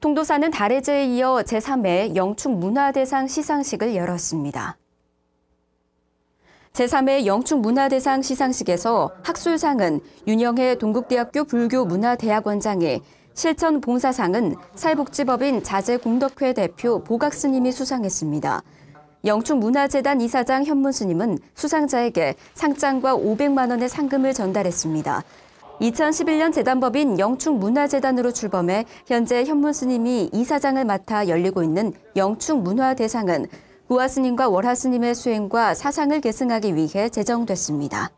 통도사는 달해제에 이어 제3회 영축문화대상 시상식을 열었습니다. 제3회 영축문화대상 시상식에서 학술상은 윤영혜 동국대학교 불교문화대학원장이 실천 봉사상은 사회복지법인 자제공덕회 대표 보각스님이 수상했습니다. 영축문화재단 이사장 현문스님은 수상자에게 상장과 500만 원의 상금을 전달했습니다. 2011년 재단법인 영충문화재단으로 출범해 현재 현문 스님이 이사장을 맡아 열리고 있는 영충문화대상은구하 스님과 월하 스님의 수행과 사상을 계승하기 위해 제정됐습니다.